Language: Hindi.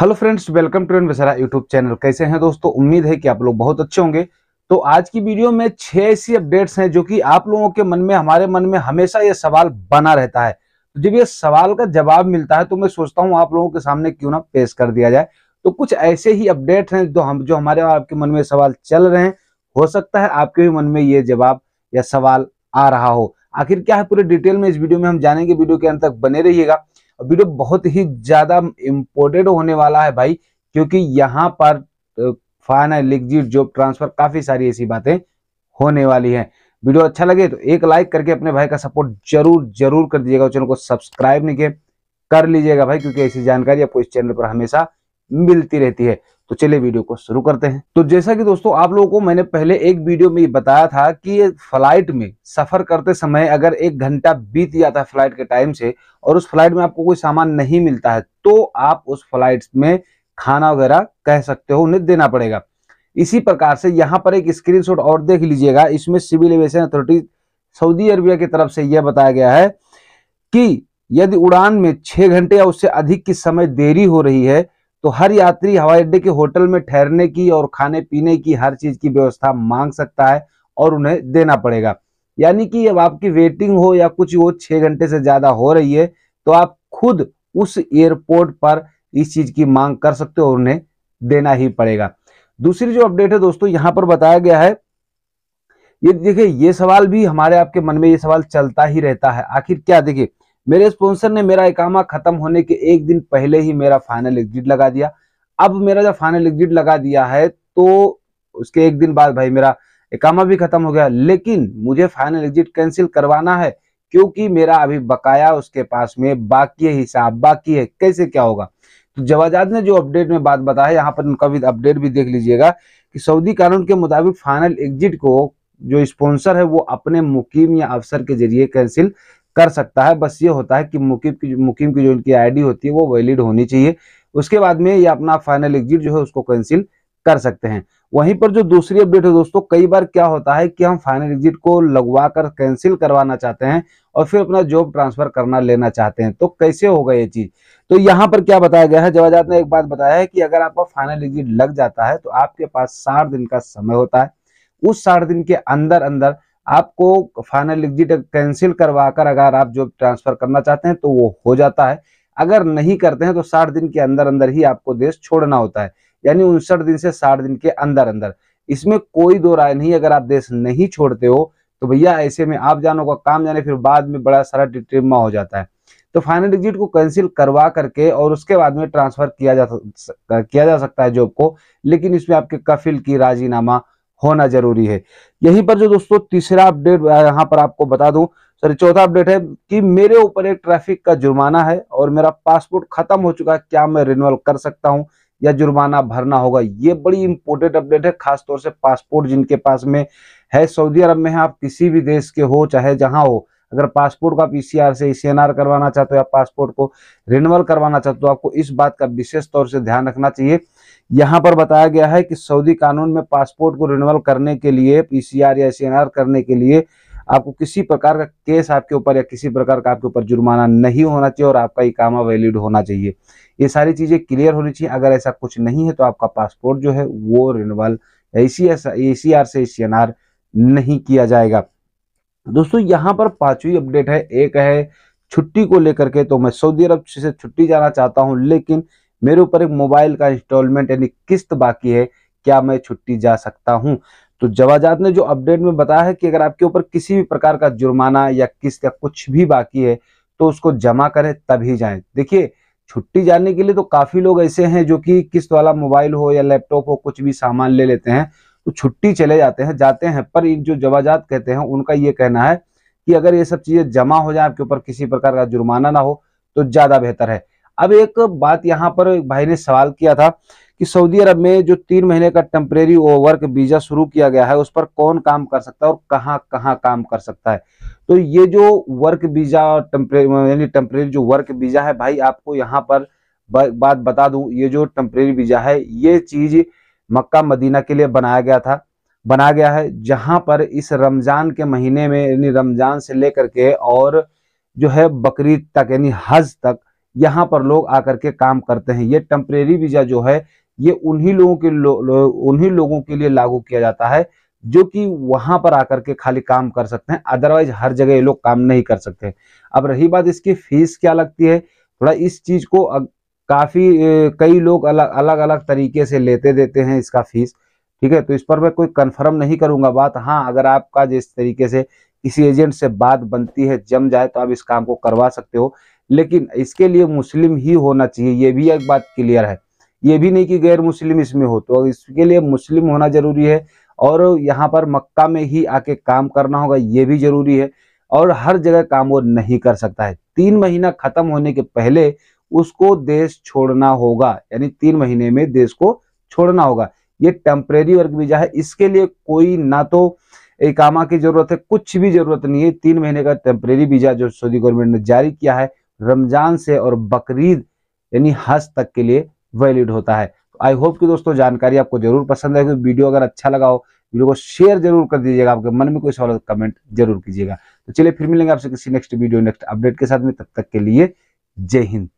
हेलो फ्रेंड्स वेलकम टू एंड वसरा यूट्यूब चैनल कैसे हैं दोस्तों उम्मीद है कि आप लोग बहुत अच्छे होंगे तो आज की वीडियो में छह ऐसी अपडेट्स हैं जो कि आप लोगों के मन में हमारे मन में हमेशा ये सवाल बना रहता है तो जब ये सवाल का जवाब मिलता है तो मैं सोचता हूँ आप लोगों के सामने क्यों ना पेश कर दिया जाए तो कुछ ऐसे ही अपडेट हैं जो हम जो हमारे आपके मन में सवाल चल रहे हैं हो सकता है आपके भी मन में ये जवाब या सवाल आ रहा हो आखिर क्या है पूरे डिटेल में इस वीडियो में हम जानेंगे वीडियो के अंत तक बने रहिएगा वीडियो तो बहुत ही ज्यादा इम्पोर्टेंट होने वाला है भाई क्योंकि यहाँ पर फाइनल एग्जिट जॉब ट्रांसफर काफी सारी ऐसी बातें होने वाली है वीडियो अच्छा लगे तो एक लाइक करके अपने भाई का सपोर्ट जरूर जरूर कर दीजिएगा चैनल को सब्सक्राइब नहीं किए कर लीजिएगा भाई क्योंकि ऐसी जानकारी आपको इस चैनल पर हमेशा मिलती रहती है तो चलिए वीडियो को शुरू करते हैं तो जैसा कि दोस्तों आप लोगों को मैंने पहले एक वीडियो में बताया था कि फ्लाइट में सफर करते समय अगर एक घंटा बीत जाता है फ्लाइट के टाइम से और उस फ्लाइट में आपको कोई सामान नहीं मिलता है तो आप उस फ्लाइट में खाना वगैरह कह सकते हो उन्हें देना पड़ेगा इसी प्रकार से यहाँ पर एक स्क्रीन और देख लीजिएगा इसमें civil aviation authority Saudi Arabia की तरफ से यह बताया गया है कि यदि उड़ान में छह घंटे या उससे अधिक की समय देरी हो रही है तो हर यात्री हवाई अड्डे के होटल में ठहरने की और खाने पीने की हर चीज की व्यवस्था मांग सकता है और उन्हें देना पड़ेगा यानी कि अब आपकी वेटिंग हो या कुछ वो छह घंटे से ज्यादा हो रही है तो आप खुद उस एयरपोर्ट पर इस चीज की मांग कर सकते हो और उन्हें देना ही पड़ेगा दूसरी जो अपडेट है दोस्तों यहां पर बताया गया है ये देखिए ये सवाल भी हमारे आपके मन में ये सवाल चलता ही रहता है आखिर क्या देखिए मेरे स्पॉन्सर ने मेरा इकामा खत्म होने के एक दिन पहले ही मेरा फाइनल एग्जिट लगा दिया अब मेरा जब फाइनल एग्जिट लगा दिया है तो उसके एक दिन बाद भाई मेरा इकामा भी खत्म हो गया लेकिन मुझे फाइनल एग्जिट कैंसिल करवाना है क्योंकि मेरा अभी बकाया उसके पास में बाकी हिसाब बाकी है कैसे क्या होगा तो जवाजाद ने जो अपडेट में बात बताया यहाँ पर उनका भी अपडेट भी देख लीजिएगा कि सऊदी कानून के मुताबिक फाइनल एग्जिट को जो स्पॉन्सर है वो अपने मुकीम या अफसर के जरिए कैंसिल कर सकता है बस ये होता है कि मुकीम की मुकीम की जो इनकी आईडी होती है वो वैलिड होनी चाहिए उसके बाद में ये अपना फाइनल एग्जिट जो है उसको कैंसिल कर सकते हैं वहीं पर जो दूसरी अपडेट है दोस्तों कई बार क्या होता है कि हम फाइनल एग्जिट को लगवा कर कैंसिल करवाना चाहते हैं और फिर अपना जॉब ट्रांसफर करना लेना चाहते हैं तो कैसे होगा ये चीज तो यहाँ पर क्या बताया गया है जवाजात ने एक बात बताया है कि अगर आपका फाइनल एग्जिट लग जाता है तो आपके पास साठ दिन का समय होता है उस साठ दिन के अंदर अंदर आपको फाइनल एग्जिट कैंसिल करवा कर अगर आप जॉब ट्रांसफर करना चाहते हैं तो वो हो जाता है अगर नहीं करते हैं तो साठ दिन के अंदर अंदर ही आपको देश छोड़ना होता है यानी उनसठ दिन से साठ दिन के अंदर अंदर इसमें कोई दो राय नहीं अगर आप देश नहीं छोड़ते हो तो भैया ऐसे में आप जानो का काम जाने फिर बाद में बड़ा सारा डिट्रिमा हो जाता है तो फाइनल एग्जिट को कैंसिल करवा करके और उसके बाद में ट्रांसफर किया जा किया जा सकता है जॉब को लेकिन इसमें आपके कफिल की राजीनामा होना जरूरी है यहीं पर जो दोस्तों तीसरा अपडेट यहाँ पर आपको बता दू सर चौथा अपडेट है कि मेरे ऊपर एक ट्रैफिक का जुर्माना है और मेरा पासपोर्ट खत्म हो चुका है क्या मैं रिन्यूअल कर सकता हूँ या जुर्माना भरना होगा ये बड़ी इंपोर्टेंट अपडेट है खासतौर से पासपोर्ट जिनके पास में है सऊदी अरब में है आप किसी भी देश के हो चाहे जहाँ हो अगर पासपोर्ट को आप e से ईसीएनआर e करवाना चाहते हो या पासपोर्ट को रिन्यूअल करवाना चाहते हो तो आपको इस बात का विशेष तौर से ध्यान रखना चाहिए यहाँ पर बताया गया है कि सऊदी कानून में पासपोर्ट को रिन्यूअल करने के लिए पीसीआर या एस करने के लिए आपको किसी प्रकार का केस आपके ऊपर या किसी प्रकार का आपके ऊपर जुर्माना नहीं होना चाहिए और आपका इकामा वैलिड होना चाहिए ये सारी चीज़ें क्लियर होनी चाहिए अगर ऐसा कुछ नहीं है तो आपका पासपोर्ट जो है वो रिन्यूअल एसी एसीआर से एस नहीं किया जाएगा दोस्तों यहाँ पर पांचवी अपडेट है एक है छुट्टी को लेकर के तो मैं सऊदी अरब से छुट्टी जाना चाहता हूँ लेकिन मेरे ऊपर एक मोबाइल का इंस्टॉलमेंट यानी किस्त बाकी है क्या मैं छुट्टी जा सकता हूँ तो जवाजात ने जो अपडेट में बताया है कि अगर आपके ऊपर किसी भी प्रकार का जुर्माना या किस्त या कुछ भी बाकी है तो उसको जमा करें तभी जाएं देखिए छुट्टी जाने के लिए तो काफी लोग ऐसे हैं जो कि किस्त वाला मोबाइल हो या लैपटॉप हो कुछ भी सामान ले लेते हैं तो छुट्टी चले जाते हैं जाते हैं पर जो जवाजात कहते हैं उनका ये कहना है कि अगर ये सब चीजें जमा हो जाए आपके ऊपर किसी प्रकार का जुर्माना ना हो तो ज्यादा बेहतर है अब एक बात यहाँ पर भाई ने सवाल किया था कि सऊदी अरब में जो तीन महीने का टेम्परेरी वर्क वीजा शुरू किया गया है उस पर कौन काम कर सकता है और कहाँ कहाँ काम कर सकता है तो ये जो वर्क वीजा यानी टेम्परेरी जो वर्क वीजा है भाई आपको यहाँ पर बात बता दू ये जो टेम्परेरी वीजा है ये चीज मक्का मदीना के लिए बनाया गया था बनाया गया है जहां पर इस रमजान के महीने में यानी रमजान से लेकर के और जो है बकरीद तक यानी हज तक यहाँ पर लोग आकर के काम करते हैं ये टेम्परेरी वीजा जो है ये उन्हीं लोगों के लो, लो, उन्हीं लोगों के लिए लागू किया जाता है जो कि वहां पर आकर के खाली काम कर सकते हैं अदरवाइज हर जगह ये लोग काम नहीं कर सकते अब रही बात इसकी फीस क्या लगती है थोड़ा इस चीज को काफी कई लोग अलग अलग अलग तरीके से लेते देते हैं इसका फीस ठीक है तो इस पर मैं कोई कंफर्म नहीं करूंगा बात हाँ अगर आपका जिस तरीके से किसी एजेंट से बात बनती है जम जाए तो आप इस काम को करवा सकते हो लेकिन इसके लिए मुस्लिम ही होना चाहिए ये भी एक बात क्लियर है ये भी नहीं कि गैर मुस्लिम इसमें हो तो इसके लिए मुस्लिम होना जरूरी है और यहाँ पर मक्का में ही आके काम करना होगा ये भी जरूरी है और हर जगह काम वो नहीं कर सकता है तीन महीना खत्म होने के पहले उसको देश छोड़ना होगा यानी तीन महीने में देश को छोड़ना होगा ये टेम्परेरी वर्क वीजा है इसके लिए कोई ना तो एकामा की जरूरत है कुछ भी जरूरत नहीं है तीन महीने का टेम्परेरी वीजा जो सऊदी गवर्नमेंट ने जारी किया है रमजान से और बकरीद यानी हज तक के लिए वैलिड होता है आई होप कि दोस्तों जानकारी आपको जरूर पसंद आएगी वीडियो अगर अच्छा लगा हो वीडियो को शेयर जरूर कर दीजिएगा आपके मन में कोई सवाल कमेंट तो जरूर कीजिएगा तो चलिए फिर मिलेंगे आपसे किसी नेक्स्ट वीडियो नेक्स्ट अपडेट के साथ में तब तक के लिए जय हिंद